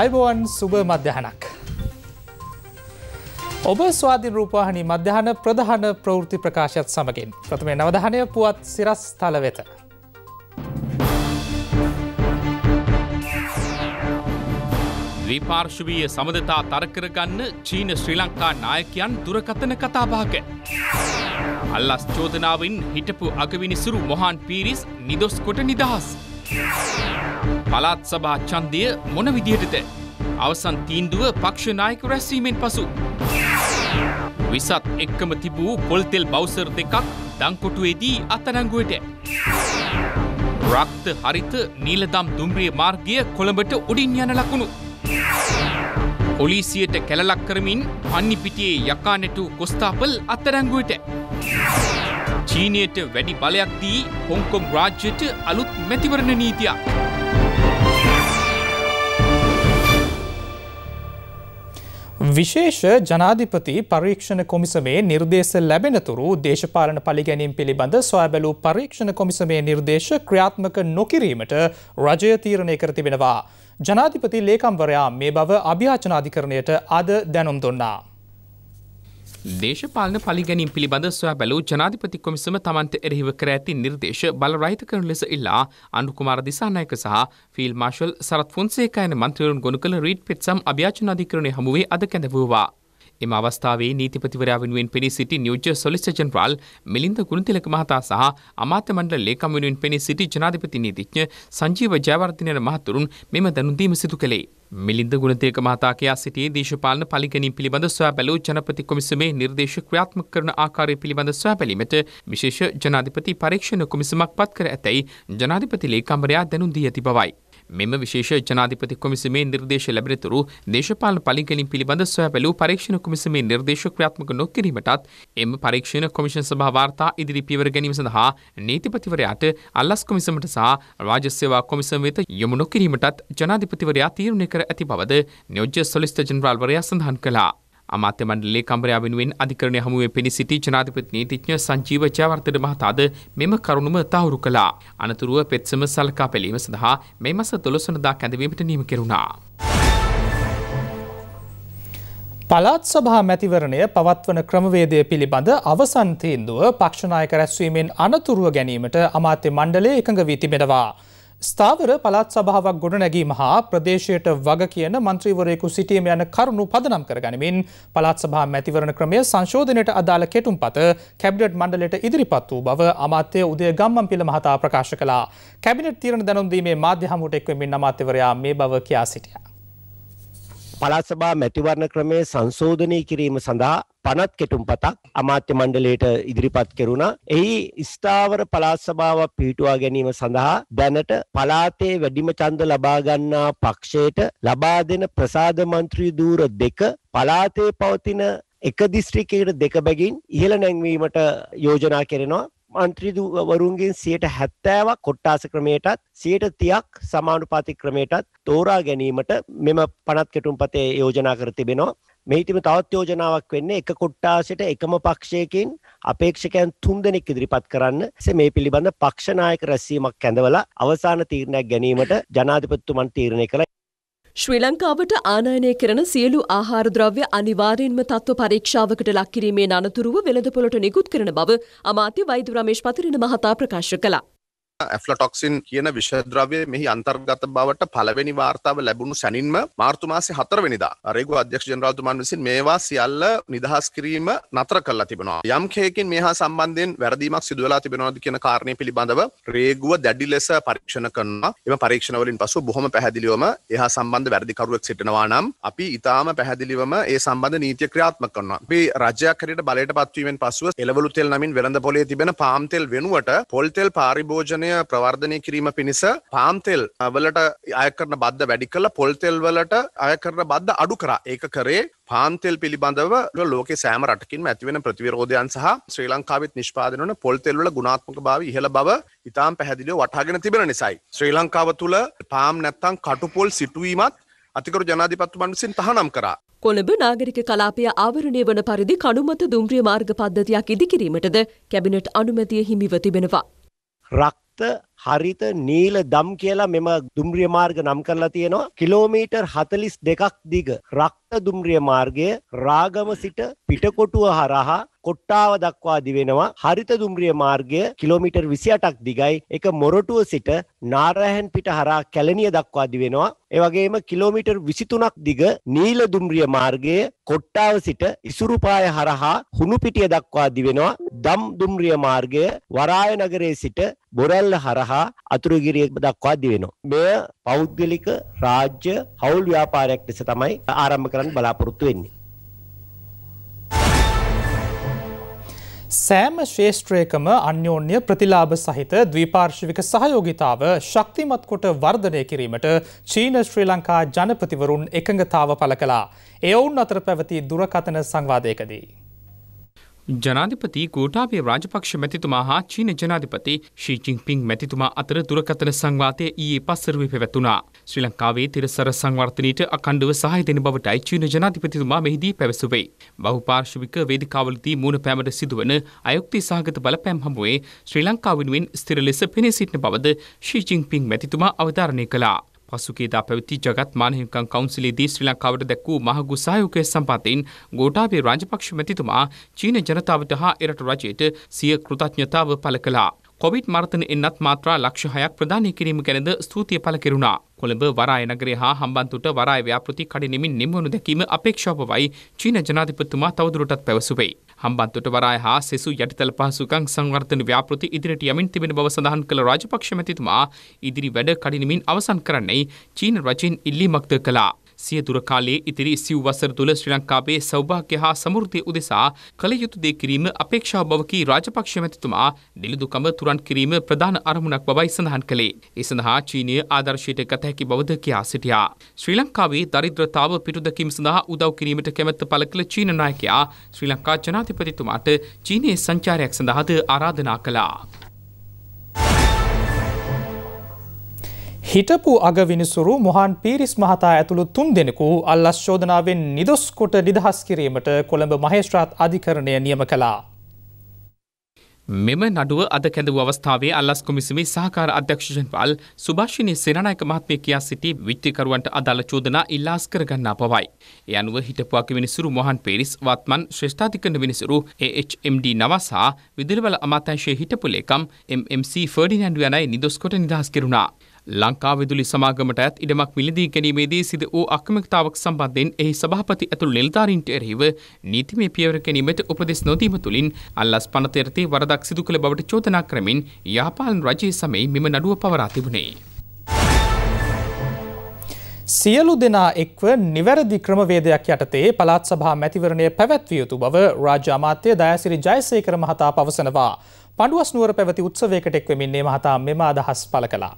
අයිබෝවන් සුභ මධ්‍යහනක්. ඔබ ස්වාධීන් රූපාහනි මධ්‍යහන ප්‍රධාන ප්‍රවෘති ප්‍රකාශයත් සමගින් ප්‍රථමේ නවධානය පුවත් සිරස් තල වෙත. ද්‍රීපාර්ශවීය සමඳතා තරකරගන්න චීන ශ්‍රී ලංකා නායකයන් දුරකතන කතාභාක. අල්ලස් චෝදනාවෙන් හිටපු අගවිනිසුරු මොහන් පීරිස් නිදොස් කොට නිදහස්. පලාත් සභා ඡන්දය මොන විදිහටද? අවසන් තීන්දුව පක්ෂ නායක රැස්වීමෙන් පසු විසත් එක්කම තිබූ පොල්තෙල් බවුසර් දෙකක් දංකොටුවේදී අත්අඩංගුවට. රක්ත හරිත නීලදම් දුම්රිය මාර්ගය කොළඹට උඩින් යන ලකුණු. පොලිසියට කැලලක් කරමින් පන්නිපිටියේ යකානැටු කොස්තාපල් අත්තරැංගුවට. චීනයට වැඩි බලයක් දී හොංකොම් රාජ්‍යයට අලුත් මැතිවරණ නීතියක්. විශේෂ ජනාධිපති පරීක්ෂණ කොමිසමේ නිර්දේශ ලැබෙනතුරු දේශපාලන පලිගැනීම් පිළිබඳ සොයබැලූ පරීක්ෂණ කොමිසමේ නිර්දේශ ක්‍රියාත්මක නොකිරීමට රජය තීරණය කර තිබෙනවා. ජනාධිපති ලේකම්වරයා මේ බව අභ්‍යාචනාධිකරණයට අද දැනුම් දුන්නා. දේශපාලන පලිගැනින් පිළිබඳ සොයා බැලූ ජනාධිපති කොමිසම තමන්ට එරහිව කර ඇති නිර්දේශ බලරහිත කරන ලෙස ඉල්ලා අන්ුකුමාර දිසානායක සහ ෆිල් මාශල් සරත් ෆොන්සේකයන මන්ත්‍රවරුන් ගොුණු කළ රීට් පෙත්සම් අභ්‍යාචනාධිකරණය හමුවේ අද කැඳවූවා. එම අවස්ථාවේ නීතිපතිවරයා වෙනුවෙන් පෙනී සිටි නියෝජ්‍ය සොලිසිටර් ජෙනරාල් මිලින්ද ගුණතිලක මහතා සහ අමාත්‍ය මණ්ඩල ලේකම් වෙනුවෙන් පෙනී සිටි ජනාධිපති නීතිඥ සංජීව ජයවර්ධන මහතුරුන් මෙම දැනුම් දීම සිදු කළේ. මිලින්ද ගුණතිලක මහතා කියා සිටියේ දේශපාලන පලිගැනීම් පිළිබඳ සොයා බැලූ ජනපති කොමිසමේ නිර්දේශ ක්‍රියාත්මක කරන ආකාරය පිළිබඳ සොයා බැලීමට විශේෂ ජනාධිපති පරීක්ෂණ කොමිසමක් පත් කර ඇතැයි ජනාධිපති ලේකම්වරයා දැනුම් දී ඇති බවයි. මෙම විශේෂ ජනාධිපති කොමිසමේ නිර්දේශ ලැබෙනතුරු දේශපාලන පලිගැනීම් පිළිබඳ සොයාබැලූ පරීක්ෂණ කොමිසමේ නිර්දේශ ක්‍රියාත්මක නොකිරීමටත් එම පරීක්ෂණ කොමිෂන් සභා වාර්තා ඉදිරි පියවර ගැනීම සඳහා නීතිපතිවරයාට අල්ලස් කොමිසමට සහ රාජ්‍ය සේවා කොමිසම වෙත යොමු නොකිරීමටත් ජනාධිපතිවරයා තීරණය කර ඇති බවද නියෝජ්‍ය සොලිස්ට ජනරාල්වරයා සඳහන් කළා. අමාත්‍ය මණ්ඩලයේ කම්රයා වෙනුවෙන් අධිකරණය හමුවේ පෙනී සිටි ජනාධිපති නීතිඥ සංජීව ජයවර්ධන මහතාද මෙම කරුණුම තහවුරු කළා. අනතුරුව පෙත්සම සලකා බැලීම සඳහා මේ මස 12 වෙනිදා කැඳවීමට නියම කෙරුණා. පළාත් සභා මැතිවරණය පවත්වන ක්‍රමවේදය පිළිබඳ අවසන් තීන්දුව පක්ෂනායක රැස්වීමෙන් අනතුරුව ගැනීමට අමාත්‍ය මණ්ඩලය එකඟ වී තිබෙනවා. ස්ථාවර පළත් සභාවක් ගොඩනැගීම හා ප්‍රදේශයට වග කියන මන්ත්‍රීවරයෙකු සිටීම යන කරුණු පදනම් කරගනිමින් පළත් සභා මැතිවරණ ක්‍රමය සංශෝධනයට අදාළ කෙටුම් පත කැබිනට් මණ්ඩලයට ඉදිරිපත් වූ බව අමාත්‍ය උදය ගම්මන් පිළ මහතා ප්‍රකාශ කළා. කැබිනට් තීරණ දැනුම්දීමේ මාධ්‍ය හමුවට එක්වමින් අමාත්‍යවරයා මේ බව කියා සිටියා. පළාත් සභා මැතිවරණ ක්‍රමය සංශෝධනය කිරීම සඳහා පනත් කෙටුම්පතක් අමාත්‍ය මණ්ඩලයට ඉදිරිපත් කෙරුණා. එහි ස්ථාවර පළාත් සභාවක් පිහිටුවා ගැනීම සඳහා දැනට පළාතේ වැඩිම ඡන්ද ලබා ගන්නා පක්ෂයට ලබා දෙන ප්‍රසාද මන්ත්‍රී ධූර දෙක පළාතේ පවතින එක දිස්ත්‍රික්කයකට දෙක බැගින් ඉහළ නැංවීමට යෝජනා කරනවා මන්ත්‍රීවරුන්ගෙන් 70ක් කොට්ටාස ක්‍රමයටත් 30ක් සමානුපාතික ක්‍රමයටත් තෝරා ගැනීමට මෙම පනත් කෙටුම්පතේ යෝජනා කර තිබෙනවා. මෙහිටිම තවත් යෝජනාවක් වෙන්නේ එක කොට්ටාසයට එකම පක්ෂයකින් අපේක්ෂකයන් තුන්දෙනෙක් ඉදිරිපත් කරන්න. එසේ මේ පිළිබඳ පක්ෂ නායක රැස්වීමක් කැඳවලා අවසාන තීරණයක් ගැනීමට ජනාධිපතිතුමන් තීරණය කළා. ශ්‍රී ලංකාවට ආනයනය කරන සියලු ආහාරද්‍රව්‍ය අනිවාර්යෙන්ම තත්ත්ව පරීක්ෂාවකට ලක්කිරීමේ අනතුරුව වෙළඳපොළට නිකුත් කරන බව අමාත්‍ය වෛද්‍ය රමේෂ් පතිරණ මහතා ප්‍රකාශ කළා. ඇෆලටොක්සින් කියන විෂද්‍රවය මෙහි අන්තර්ගත බවට පළවෙනි වාර්තාව ලැබුණු සැනින්ම මාර්තුමාසි හතරවෙනිදා රෙගු අධ්‍යක්ෂ ජනරාල්තුමන් විසින් මේවා සියල්ල නිදහස් කිරීම නතර කරලා තිබෙනවා. යම් කේකින් මේ හා සම්බන්ධයෙන් වැරදීමක් සිදුවලා තිබෙනවාද කියන කාරණය පිළිබඳව රේගුව දැඩි ලෙස පරීක්ෂණ කරනවා. එම පරීක්ෂණවලින් පසු බොහොම පැහැදිලිවම එහා සම්බන්ධ වැරදිකරුවෙක් සිටිනවා නම් අපි ඉතාම පැහැදිලිවම ඒ සම්බන්ධ නීතිය ක්‍රියාත්මක කරනවා. අපි රජයක් හරියට බලයට පත්වීමෙන් පසුව එළවලු තෙල් නමින් වෙළඳ පොලේ තිබෙන පාම් තෙල් වෙනුවට පොල් තෙල් පාරිභෝජන පාලනය ප්‍රවර්ධනය කිරීම පිණිස පාම්තෙල් වලට අයකරන බද්ධ වැඩි කළ පොල්තෙල් වලට අයකරන බද්ධ අඩු කරා ඒක කරේ පාන්තෙල් පිළිබඳව ලෝක සෑම රටකින් ඇතිවෙන ප්‍රතිවරෝධයන් සහ ශ්‍රී ලංකාවත් නිෂ්පාදනන පොල්තෙල්වල ගුණාත්මක බව ඉහළ බව ඉතාම් පැහැදිලිව වටහගෙන තිබෙන නිසයි. ශ්‍රී ලංකාව තුළ පාම් නැත්තං කටුපොල් සිටුවීමත් අතිකරු ජනාධිපත්තුමන් විසින් තහනම් කරා. කොළඹ නාගරික කලාපය ආවරණය වන පරිදි කනුමත දුම්රිය මාර්ග පද්ධතියක් ඉදිකිරීමටද කැබිනට් අනුමැතිය හිමිව තිබෙනවා. රක් that හරිත නීල දම් කියලා මෙම දුම්රිය මාර්ග නම් කරලා තියෙනවා කිලෝමීටර් 42ක් දිග රක්ත දුම්රිය මාර්ගය රාගම සිට පිටකොටුව හරහා කොට්ටාව දක්වා දිවෙනවා හරිත දුම්රිය මාර්ගය කිලෝමීටර් 28ක් දිගයි ඒක මොරටුව සිට නාරහන් පිට හරහා කැලණිය දක්වා දිවෙනවා ඒ වගේම කිලෝමීටර් 23ක් දිග නීල දුම්රිය මාර්ගය කොට්ටාව සිට ඉසුරුපාය හරහා හුණුපිටිය දක්වා දිවෙනවා දම් දුම්රිය මාර්ගය වරාය නගරයේ සිට බොරැල්ල හරහා හා අතුරුගිරිය දක්වා දිවෙනවා. මෙය පෞද්ගලික රාජ්‍ය හවුල් ව්‍යාපාරයක් ලෙස තමයි ආරම්භ කරන්න බලාපොරොත්තු වෙන්නේ. සෑම ශේෂත්‍රයකම අන්‍යෝන්‍ය ප්‍රතිලාභ සහිත ද්විපාර්ශවික සහයෝගිතාව ශක්තිමත් කොට වර්ධනය කිරීමට චීන ශ්‍රී ලංකා ජනපතිවරුන් එකඟතාව පළ කළා. එවුන් අතර පැවති දුරකථන සංවාදයකදී. ජනාධිපති කෝටාපේ රාජපක්ෂ මැතිතුමා හා චීන ජනාධිපති ශී ජිංපිං මැතිතුමා අතර දුරකථන සංවාතය ඊයේ පස්සරුවේ පැවැතුණා. ශ්‍රී ලංකාවේ තිරසර සංවර්ධනයට අකණ්ඩව සහාය දෙන බවටයි චීන ජනාධිපතිතුමා මෙහිදී පැවසුවේ. බහුපාර්ශ්වික වේදිකාවලදී මුණ පෑමට සිදුවන අයුක්ති සහගත බලපෑම් හමුවේ ශ්‍රී ලංකාව වෙනුවෙන් ස්ථිර ලෙස පෙනී සිටින බවද ශී ජිංපිං මැතිතුමා අවධාරණය කළා. පසුකේදා පැවති ජගත් මානහිමිකම් කවුන්සිලේදී ශ්‍රී ලංකාවට දැක්වූ මහගු සහයෝගය සම්බන්ධයෙන් ගෝඨාභය රාජපක්ෂ මැතිතුමා චීන ජනතාවට හා එරට රජයට සිය කෘතඥතාව පළ කළා. කොවිඩ් මර්තන එන්නත් මාත්‍රා ලක්ෂ හයක් ප්‍රධානය කිරීම ගැනද ස්තුතිය පළ කෙරුණා. කොළඹ වරාය නගරේ හා හම්බන්තොට වරාය ව්‍යාපෘති කඩිනෙමින් නිමවනු දැකීම අපේක්ෂාව වයි චීන ජනාධිපතිතුමා තවදුරටත් පැවසුවේ. හම්බන්තොට වරාය හා සෙසු යටිතල පහසුකම් සංවර්ධන ව්‍යාපෘති ඉදිරියට යමින් තිබෙන බව සඳහන් කළ රාජපක්ෂ මැතිතුමා ඉදිරි වැඩ කඩිනමින් අවසන් කරන්නේ චීන රජයෙන් ඉල්ලීමක්ද කළා. සියදුර කාලයේ ඉතිරි සිව් වසර තුළ ශ්‍රී ලංකාවේ සෞභාග්‍ය හා සමෘද්ධිය උදෙසා කළ යුතු දේ කිරීම අපේක්ෂාව බව කී රාජපක්ෂ මැතිතුමා නිලුදුකම තුරන් කිරීම ප්‍රධාන අරමුණක් බවයි සඳහන් කළේ. ඒ සඳහා චීනය ආදර්ශයට ගත හැකි බවද කියා සිටියා. ශ්‍රී ලංකාවේ දරිද්‍රතාව පිටුදකීම සඳහා උදව් කිරීමට කැමැත්ත පළ කළ චීන නායකයා ශ්‍රී ලංකා ජනාධිපතිතුමාට චීනයේ සංචාරයක් සඳහාද ආරාධනා කළා. හිටපු අගවිනිසුරු මොහන් පීරිස් මහතා ඇතුළු තුන් දෙනෙකු අල්ලස්ශෝධනාවෙන් නිදොස්කොට නිදහස් කිරීමට කොළඹ මහේෂ්ත්‍රාත් අධිකරණය නියම කලා. මෙම නඩුව අද කැඳව අවස්ථාවේ අල්ලස් කොමිසිමේ සහකාර අධ්‍යක්ෂෂන් පල් සුභාෂිනය සෙනනායක මහත්මය කියා සිටි විත්තිකරුවන්ට අදාළ චෝදනා ඉල්ලාස් කරගන්න පවයි. එ අනුව හිටපුවාක විනිසුරු මොහන් පෙරිස් වත්මන් ශ්‍රෂ්ඨාතිකන විනිසුරු AHMD නවසා විදිල්වල අමාතංශය හිටපුලේකම් MMC ෆර්ඩිනැන්ඩු යනයි නිදොස්කොට නිදහස් කෙරුණා. ලංකා විදුලි සමාගමට ඇත් ඉඩමක් මිලදී ගැනීමේදී සිද වූ අක්මක්තාවක් සම්බන්ධයෙන් එහි සභාපති ඇතුළු නිලධාරීන්ට එරෙහිව නීතිමය පියවර ගැනීමට උපදෙස් නොදීම තුළින් අල්ලස් පනතෙරතේ වරදක් සිදු කළ බවට චෝදනා කරමින් යාපාලන් රජයේ සමයේ මෙම නඩුව පවරා තිබුණේ. සියලු දෙනා එක්ව නිවැරදි ක්‍රමවේදයක් යටතේ පළාත් සභා මැතිවරණය පැවැත්විය යුතු බව රාජ්‍ය අමාත්‍ය දයාසිරි ජයසේකර මහතා පවසනවා. පඩුවස් නුවර පැවති උත්සවයකට එක්වමින් මේ මහතා මෙම අදහස් පළ කළා.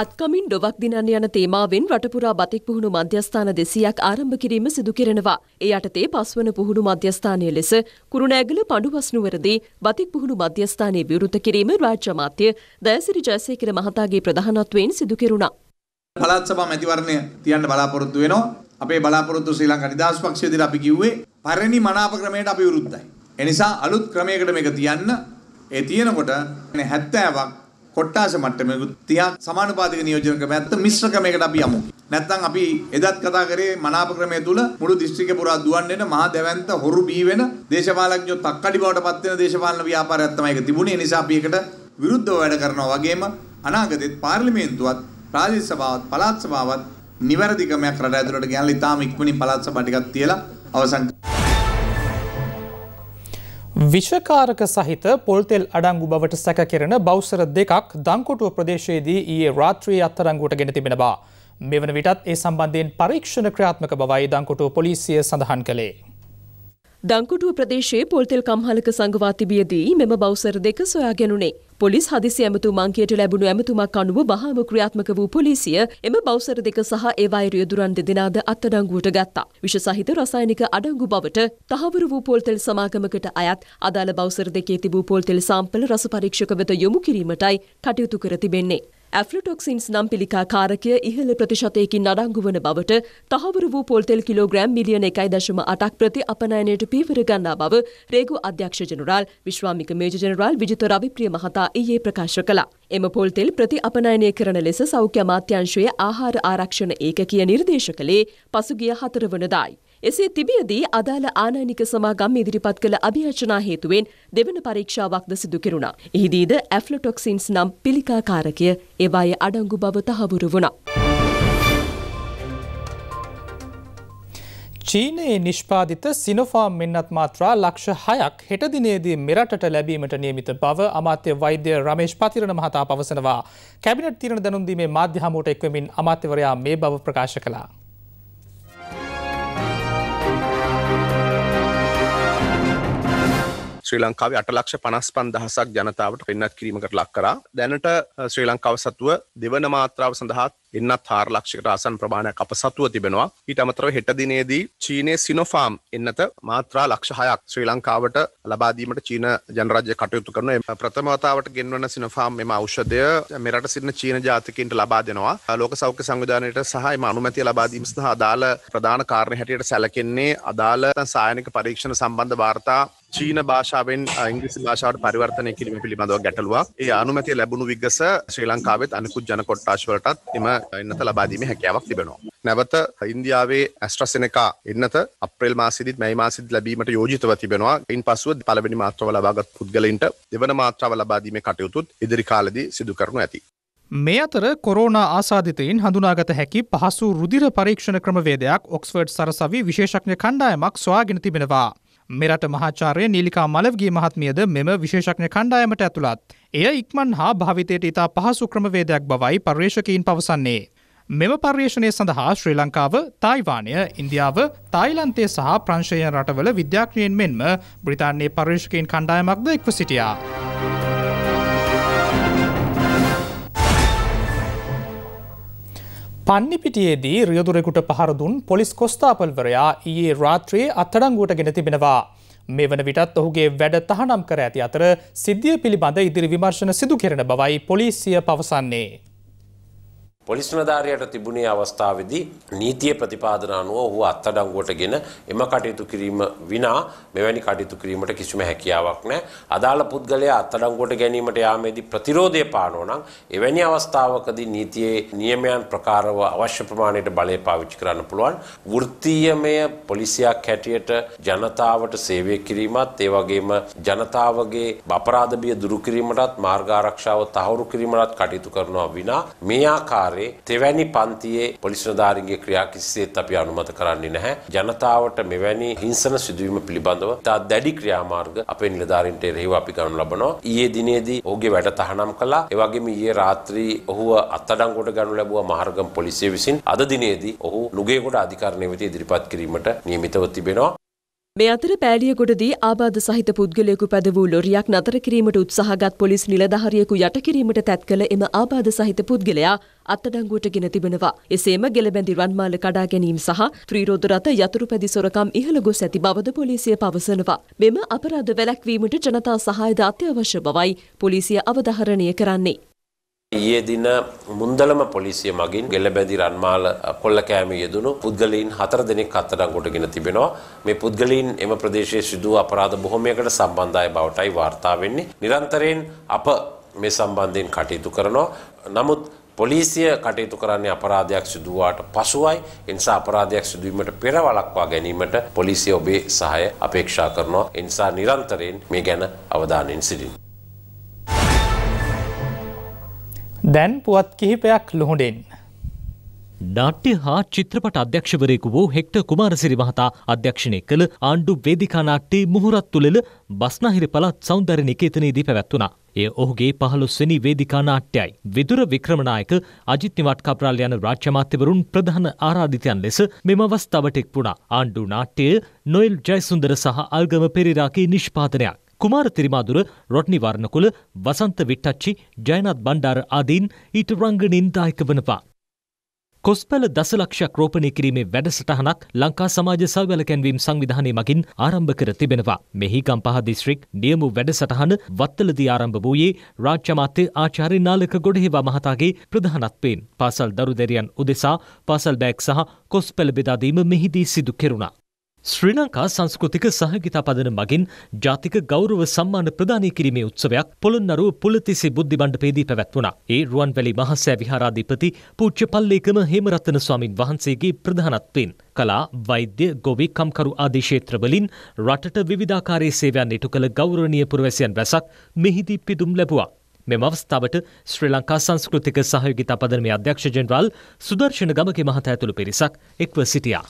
අත්කමින් ඩොවක් දිනන්න යන තේමාවෙන් රටපුරා බතික් පුහුණු මධ්‍යස්ථාන දෙසියක් ආරම්භ කිරීම සිදු කෙරෙනවා. ඒ යටතේ පස්වන පුහුණු මධ්‍යස්ථානය ලෙස කුරුණෑගල පඩුවස්නුවරදී බතික් පුහුණු මධ්‍යස්ථානයේ විවෘත කිරීම රාජ්‍ය මාත්‍ය දයසිරි ජයසේකර මහතාගේ ප්‍රධානත්වයෙන් සිදු කෙරුණා. පළාත් සභා මැතිවරණය තියන්න බලාපොරොත්තු වෙනවා. අපේ බලාපොරොත්තු ශ්‍රී ලංකා නිදහස් පක්ෂයේදී අපි කිව්වේ පරිණි මනාප ක්‍රමයට අපි විරුද්ධයි. එනිසා අලුත් ක්‍රමයකට මේක තියන්න ඒ තියෙනකොට 70ක් කොට්ටාශ මට්ටමකුත් 30ක් සමානුපාතික නියෝජන ක්‍රම ඇත්ත මිශ්‍ර ක්‍රමයකට අපි යමු. නැත්නම් අපි එදත් කතා කරේ මනාප ක්‍රමය තුල මුළු දිස්ත්‍රික්ක පුරා දුවන්නේන මහා දැවැන්ත හොරු බී වෙන දේශපාලඥයෝ තක්කඩි බවට පත් වෙන දේශපාලන ව්‍යාපාරයක් තමයි ඒක තිබුණේ. ඒ නිසා අපි ඒකට විරුද්ධව වැඩ කරනවා වගේම අනාගතෙත් පාර්ලිමේන්තුවත් රාජ්‍ය සභාවත් පළාත් සභාවත් නිවැරදි ක්‍රමයක් රට ඇතුළට ගෙනල්ලා ඉතාම ඉක්මනින් පළාත් සභා ටිකක් තියලා අවසන් කරනවා. විෂකාරක සහිත පොල්තෙල් අඩංගු බවට සැක කෙරෙන බෞසර දෙකක් දංකොටුව ප්‍රදේශයේදී ඊයේ රාත්‍රී අත්තරංගුවට ගෙන තිබෙන බා. මෙවන විටත් ඒ සම්බන්ධයෙන් පරීක්ෂණ ක්‍රියාත්මක බවයි දංකොටුව පොලිසිය සඳහන් කළේ. දංකුඩුව ප්‍රදේශයේ පොල්තෙල් කම්හලක සඟවා තිබියදී මෙම බවසර දෙක සොයා ගැනුනේ. පොලිස් හදිසි ඇමතුම් අංකයට ලැබුණු ඇමතුමක් අනුව වහාම ක්‍රියාත්මක වූ පොලිසිය එම බවසර දෙක සහ ඒවා රියදුරන් දෙදෙනාද අත්අඩංගුවට ගත්තා. විෂ සහිත රසායනික අඩංගු බවට තහවුරු වූ පොල්තෙල් සමාගමකට අයත් අදාළ බවසර දෙකේ තිබූ පොල්තෙල් සාම්පල රස පරීක්ෂක වෙත යොමු කිරීමටයි කටයුතු කර තිබෙන්නේ. ඇෆ්ලටොක්සින්ස් නම් පිළිකා කාරකය ඉහළ ප්‍රතිශතයකින් අඩංගු වන බවට තහවුරු වූ පොල්තෙල් කිලෝග්‍රෑම් මිලියන එකයි දශම අටක් ප්‍රති අපනයනයට පීවර ගන්නා බව රේගු අධ්‍යක්ෂ ජනරාල් විශ්වාමික මේජ ජනරාල් විජිත රවිප්‍රිය මහතා ඊයේ ප්‍රකාශ කළා. එම පොල්තෙල් ප්‍රති අපනයනය කරන ලෙස සෞඛ්‍ය අමාත්‍යංශයේ ආහාර ආරක්ෂණ ඒකකය නිර්දේශ කළේ පසුගිය හතරවනදායි. එසේ තිබියදී අදාළ ආනයනික සමාගම් ඉදිරිපත් කළ අභියචනා හේතුවෙන් දෙවන පරීක්ෂාවක්ද සිදු කෙරුණා. එහිදීද ඇෆ්ලොටොක්සින්ස් නම් පිළිකාකාරකය ඒවායේ අඩංගු බව තහවුරු වුණා. චීනයේ නිෂ්පාධිත සිනොෆාම් මෙන්නත් මාත්‍රා ලක්ෂ හයක් හෙටදිනේදී මෙරටට ලැබීමට නියමිත බව අමාත්‍ය වෛද්‍ය රමේෂ් පතිරණ මහතා පවසනවා. කැබිනට තිරණ දැනුන්දීමේ මාධ්‍ය හමුවට එක්වමින් අමාත්‍යවරයා මේ බව ප්‍රකාශ කලා. ශ්‍රී ලංකාව අටලක්ෂ පනස් පන්දහසක් ජනතාවට පෙන්න්නත් කිරීමකට ලක් කරා දැනට ශ්‍රී ලංකාව සතුව දෙවන මාත්‍රාව සඳහාත් එන්නත් හාරලක්ෂකට අසන් ප්‍රමාණයක් අප සතුව තිබෙනවා ඊට අමතරව හෙටදිනේදී චීනය සිනොෆාම් එන්නත මාත්‍රා ලක්ෂහයක් ශ්‍රී ලංකාවට ලබාදීමට චීන ජනරජ්‍ය කටයුතු කරන ප්‍රථමතාවට ගෙන්වන සිනොෆාම් එම අෞෂධය මෙරට සිරන චීන ජාතිකන්ට ලබා දෙනවා ලෝක සෞඛ්‍ය සංවිධානයට සහම අනුමැති ලබාදීම සහ අදාළ ප්‍රධාන කාරණ හැටියට සැලකෙන්නේ අදාළ සායනික පරීක්ෂණ සම්බන්ධ වාර්තා චීන භාෂාවෙන් ඉංග්‍රිසි භාෂාවට පරිවර්තනය කිරීම පිළිබඳව ගැටලුවක් ඒ අනුමැති ලැබුණු විගස ශ්‍රී ලංකාවත් අනිකුත් ජනකොට්ටාශවලටත් එම එන්නත ලබාදීම හැකියාවක් තිබෙනවා. නැවත ඉන්දියාවේ ඇස්ට්‍රසෙනකා එන්නත අප්‍රේල් මාසිදිත් මැයි මාසිද ලැබීමට යෝජිතව තිබෙනවා. ඉන් පසුව පළවෙනි මාත්‍රව ලබාගත් පුද්ගලයින්ට දෙවන මාත්‍රාව ලබාදීමේ කටයුතුත් ඉදිරි කාලෙදී සිදු කරනු ඇති. මේ අතර කොරෝණ ආසාධිතයින් හඳුනාගත හැකි පහසු රුදිර පරීක්ෂණ ක්‍රමවේදයක් ඔක්ස්ෆර්ඩ් සරසවි විශේෂඥ කණ්ඩායමක් සොයාගෙන තිබෙනවා. මෙරට මහාචාරය නිලිකා මලවගේ මහත්මියද මෙම විශේෂඥ කණ්ඩායමට ඇතුළත්. එය ඉක්මන් හා භාවිතයට ඉතා පහසු ක්‍රමවේදයක් බවයි පර්යේෂකීන් පවසන්නේ. මෙම පර්යේෂණය සඳහා ශ්‍රී ලංකාව, තායිවානය, ඉන්දියාව, තායිලන්තේ සහ ප්‍රංශය රටවල විද්‍යාඥයන් මෙන්ම බ්‍රිතාන්‍යයේ පර්යේෂකීන් කණ්ඩායමක්ද එක්ව සිටියා. පන්නිපිටියේදී රියදුරෙකුට පහරදුන් පොලිස් කොස්ථාපල්වරයා ඊයේ රාත්‍රයේ අත්තඩංගුවට ගෙන තිබෙනවා. මේ වන විටත් ඔහුගේ වැඩ තහනම් කර ඇති අතර සිද්ධිය පිළිබඳ ඉදිරි විමර්ශන සිදු කෙරෙන බවයි පොලිසිය පවසන්නේ. පොලිස් නිලධාරියට තිබුණේ අවස්ථාවේදී නීතිය ප්‍රතිපාදන අනුව ඔහු අත්අඩංගුවටගෙන එම කටයුතු කිරීම විනා මෙවැනි කටයුතු කිරීමට කිසිම හැකියාවක් නැහැ. අදාළ පුද්ගලයා අත්අඩංගුවට ගැනීමට යාමේදී ප්‍රතිරෝධය පානෝ නම් එවැනි අවස්ථාවකදී නීතියේ නියමයන් ප්‍රකාරව අවශ්‍ය ප්‍රමාණයට බලය පාවිච්චි කරන්න පුළුවන්. වෘත්තීයමය පොලිසියක් හැටියට ජනතාවට සේවය කිරීමත් ඒ වගේම ජනතාවගේ අපරාධ බිය දුරු කිරීමටත් මාර්ග ආරක්ෂාව තහවුරු කිරීමටත් කටයුතු කරනවා විනා මේ ආකාර ආකාරයේ තෙවැනි පන්තියේ පොලිස් නිලධාරීන්ගේ ක්‍රියා කිසිසේත් අපි අනුමත කරන්නේ නැහැ. ජනතාවට මෙවැනි හිංසන සිදුවීම පිළිබඳව තා දැඩි ක්‍රියාමාර්ග අපේ නිලධාරීන්ට එරෙහිව අපි ගනු ලබනවා. ඊයේ දිනේදී ඔහුගේ වැඩ තහනම් කළා. ඒ වගේම ඊයේ රාත්‍රී ඔහුව අත්අඩංගුවට ගනු ලැබුවා මහර්ගම් පොලිසිය විසින්. අද දිනේදී ඔහු නුගේගොඩ අධිකරණය වෙත ඉදිරිපත් කිරීමට නියමිතව තිබෙනවා. මේ අතර පෑලියගොඩදී ආබාධ සහිත පුද්ගලයෙකු පැදවූ ලොරියක් නතර කිරීමට උත්සාහගත් පොලිස් නිලධාරියෙකු යට කිරීමට තැත් කළ එම ආබාධ සහිත පුද්ගලයා අත්අඩංගුවට ගෙන තිබෙනවා. එසේම ගෙලබැඳි රන්මාල කඩා ගැනීම සහ ත්‍රීරෝද රථ යතුරුපැදි සොරකම් ඉහළ ගොස් ඇති බවද පොලිසිය පවසනවා. මෙම අපරාධ වැළැක්වීමට ජනතා සහායද අත්‍යවශ්‍ය බවයි පොලිසිය අවධාරණය කරන්නේ. ඊයේ දින මුන්දලම පොලිසිය මගින් ගෙල්ලබැඳි රන්මාල කොල්ල කෑම යෙදුණු පුද්ගලයන් හතර දෙනෙක් අත්අඩංගුවටගෙන තිබෙනවා. මේ පුද්ගලයන් එම ප්‍රදේශයේ සිදු අපරාධ බොහොමයකට සම්බන්ධයි බවටයි වාර්තා වෙන්නේ. නිරන්තරයෙන් අප මේ සම්බන්ධයෙන් කටයුතු කරනවා. නමුත් පොලිසිය කටයුතු කරන්නේ අපරාධයක් සිදු වුණාට පසුයි. ඒ නිසා අපරාධයක් සිදු වීමට පෙර වළක්වා ගැනීමට පොලිසිය ඔබේ සහාය අපේක්ෂා කරනවා. ඒ නිසා නිරන්තරයෙන් මේ ගැන අවධානයෙන් සිටින්න. දැන් පුවත් කිහිපයක් ලොහොඩෙන්. නාට්‍ය හා චිත්‍රපට අධ්‍යක්ෂවරයෙකු වූ හෙක්ට කුමාරසිරි මහතා අධ්‍යක්ෂණය කළ ආණ්ඩු වේදිකා නාට්‍යයේ මුහුරත් තුළල බස්නාහිර පළත් සෞන්දර්ය නිකේතනයේදී පැවැත්වුණා. එය ඔහුගේ පහළොස්වනි වේදිකා නාට්‍යයි. විදුර වික්‍රමනායක අජිත් නිවාට් කප්‍රාල් යන රාජ්‍යමාත්‍යවරුන් ප්‍රධාන ආරාධිතයන් ලෙස මෙම අවස්ථාවට එක්වුණා. ආණ්ඩු නාට්‍යය නොයෙල් ජයසුන්දර සහ අල්ගම පෙරේරාගේ නිෂ්පාදනයක්. කුමාර තිරිමාදුර රොට්නි වර්ණකුල වසන්ත විට්ටච්චි ජයනත් බණ්ඩාර ආදීන් ඊට රංගනින් දායක වනවා. කොස්පැල දසලක්ෂයක් රෝපණය කිරීමේ වැඩසටහනක් ලංකා සමාජ සවැල කැන්වීම් සංවිධානය මගින් ආරම්භ කර තිබෙනවා. මෙහි ගම්පහ දිස්ත්‍රික් නියමු වැඩසටහන වත්තලදී ආරම්භ වූයේ රාජ්‍යමාත්‍ය ආචාර්ය නාලක ගොඩහිවා මහතාගේ ප්‍රධානත්වයෙන් පාසල් දරු දෙරියන් උදෙසා පාසල් බෑග් සහ කොස්පැල බෙදාදීම මෙහිදී සිදු කෙරුණා. ශ්‍රී ලංකා සංස්කෘතික සහගිතා පදන මගින් ජාතික ගෞරව සම්මාන ප්‍රදානය කිරීමේ උත්සවයක් පොළොන්නරුව පුලතිසි බුද්ධි බණ්ඩපේදී පැවැත්වුණා. ඒ රුවන්වැලි මහසෑ විහාරාධිපති පූජ්‍ය පල්ලේකම හේමරත්න ස්වාමින් වහන්සේගේ ප්‍රධානත්වයෙන් කලා, වෛද්‍ය, ගොවි, කම්කරු ආදී ක්ෂේත්‍රවලින් රටට විවිධාකාරයේ සේවයන් ඉටු කළ ගෞරවනීය පුරවැසියන් රැසක් මෙහිදී පිදුම් ලැබුවා. මෙම අවස්ථාවට ශ්‍රී ලංකා සංස්කෘතික සහයෝගිතා පදනමේ අධ්‍යක්ෂ ජෙනරාල් සුදර්ශන ගමගේ මහතා ඇතුළු පිරිසක් එක්ව සිටියා.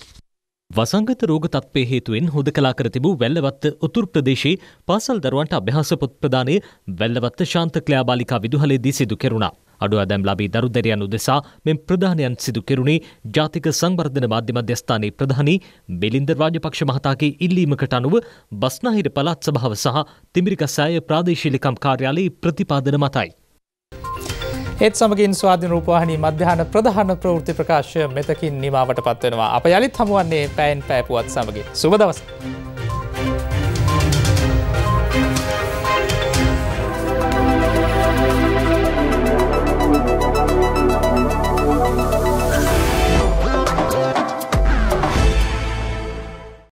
වසංගත රෝග තත්වය හේතුවෙන් හුදකලා කර තිබූ වැල්ලවත්ත උතුරු ප්‍රදේශයේ පාසල් දරුවන්ට අභ්‍යාස පොත් ප්‍රදානය වැල්ලවත්ත ශාන්ත ක්‍රියාබාලිකා විදුහලේදී සිදු කෙරුණා. අඩු අදැම් ලබී දරුදරයන් උදෙසා මෙම ප්‍රධානයන් සිදු කෙරුණේ ජාතික සංවර්ධන මාධ්‍ය මධ්‍යස්ථානයේ ප්‍රධානී බෙලින්ද රාජපක්ෂ මහතාගේ ඉල්ලීමකට අනුව බස්නාහිර පළාත් සභාව සහ තිමිරිකසාය ප්‍රාදේශීලිකම් කාර්යාලයේ ප්‍රතිපාදන මතයි. ඒත් සමගින් ස්වාධන රූපවාහනි මධ්‍යාන ප්‍රධාන ප්‍රෘති ප්‍රකාශය මෙතකින් නිමාවට පත්වෙනවා අප යළිත් හමුවන්නේ පැයින් පැපුවත් සමගින් සුබදවස.